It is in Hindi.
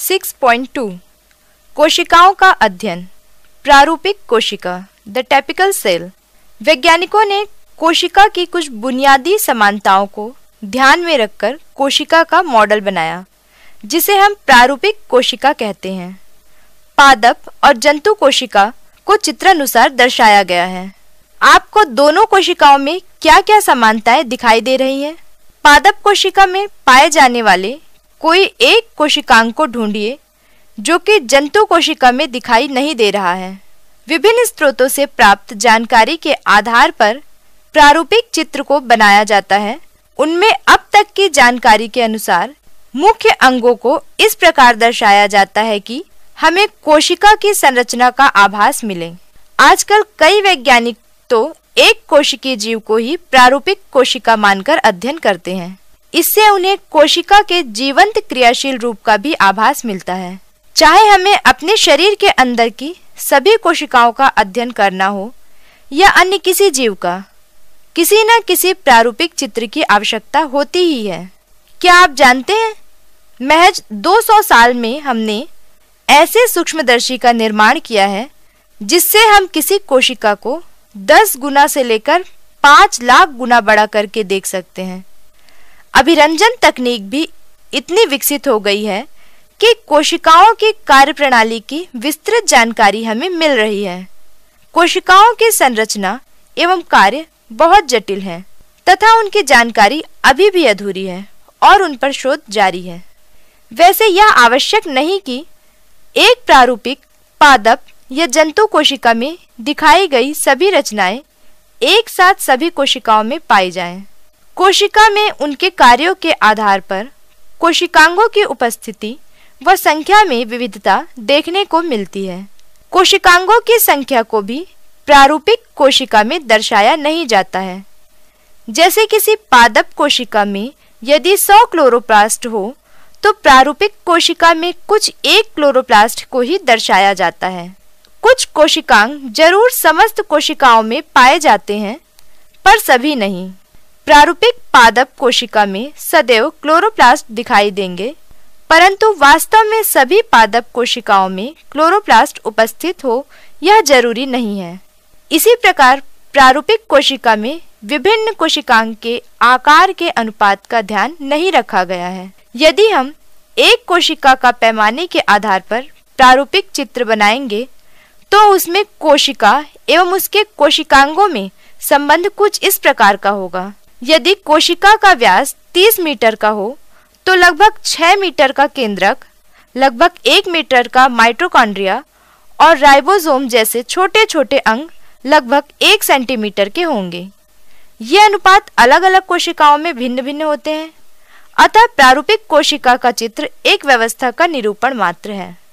6.2 कोशिकाओं का अध्ययन प्रारूपिक कोशिका द टेपिकल सेल वैज्ञानिकों ने कोशिका की कुछ बुनियादी समानताओं को ध्यान में रखकर कोशिका का मॉडल बनाया जिसे हम प्रारूपिक कोशिका कहते हैं पादप और जंतु कोशिका को चित्रानुसार दर्शाया गया है आपको दोनों कोशिकाओं में क्या क्या समानताएं दिखाई दे रही हैं? पादप कोशिका में पाए जाने वाले कोई एक कोशिकांग को ढूंढिए जो कि जंतु कोशिका में दिखाई नहीं दे रहा है विभिन्न स्रोतों से प्राप्त जानकारी के आधार पर प्रारूपिक चित्र को बनाया जाता है उनमें अब तक की जानकारी के अनुसार मुख्य अंगों को इस प्रकार दर्शाया जाता है कि हमें कोशिका की संरचना का आभास मिले आजकल कई वैज्ञानिक तो एक कोशिकीय जीव को ही प्रारूपिक कोशिका मानकर अध्ययन करते हैं इससे उन्हें कोशिका के जीवंत क्रियाशील रूप का भी आभास मिलता है चाहे हमें अपने शरीर के अंदर की सभी कोशिकाओं का अध्ययन करना हो या अन्य किसी जीव का किसी न किसी प्रारूपिक चित्र की आवश्यकता होती ही है क्या आप जानते हैं महज 200 साल में हमने ऐसे सूक्ष्मदर्शी का निर्माण किया है जिससे हम किसी कोशिका को 10 गुना से लेकर 5 लाख गुना बड़ा करके देख सकते हैं अभिरंजन तकनीक भी इतनी विकसित हो गई है कि कोशिकाओं की कार्यप्रणाली की विस्तृत जानकारी हमें मिल रही है कोशिकाओं की संरचना एवं कार्य बहुत जटिल हैं तथा उनकी जानकारी अभी भी अधूरी है और उन पर शोध जारी है वैसे यह आवश्यक नहीं कि एक प्रारूपिक पादप या जंतु कोशिका में दिखाई गई सभी रचनाएं एक साथ सभी कोशिकाओं में पाई जाएं। कोशिका में उनके कार्यों के आधार पर कोशिकांगों की उपस्थिति व संख्या में विविधता देखने को मिलती है कोशिकांगों की संख्या को भी प्रारूपिक कोशिका में दर्शाया नहीं जाता है जैसे किसी पादप कोशिका में यदि 100 क्लोरोप्लास्ट हो तो प्रारूपिक कोशिका में कुछ एक क्लोरोप्लास्ट को ही दर्शाया जाता है कुछ कोशिकांग जरूर समस्त कोशिकाओं में पाए जाते हैं पर सभी नहीं प्रारूपिक पादप कोशिका में सदैव क्लोरोप्लास्ट दिखाई देंगे परंतु वास्तव में सभी पादप कोशिकाओं में क्लोरोप्लास्ट उपस्थित हो यह जरूरी नहीं है इसी प्रकार प्रारूपिक कोशिका में विभिन्न कोशिकांग के आकार के अनुपात का ध्यान नहीं रखा गया है यदि हम एक कोशिका का पैमाने के आधार पर प्रारूपिक चित्र बनाएंगे तो उसमें कोशिका एवं उसके कोशिकांगों में संबंध कुछ इस प्रकार का होगा यदि कोशिका का व्यास 30 मीटर का हो तो लगभग 6 मीटर का केंद्रक लगभग 1 मीटर का माइट्रोकॉन्ड्रिया और राइबोसोम जैसे छोटे छोटे अंग लगभग 1 सेंटीमीटर के होंगे ये अनुपात अलग अलग कोशिकाओं में भिन्न भिन्न होते हैं अतः प्रारूपिक कोशिका का चित्र एक व्यवस्था का निरूपण मात्र है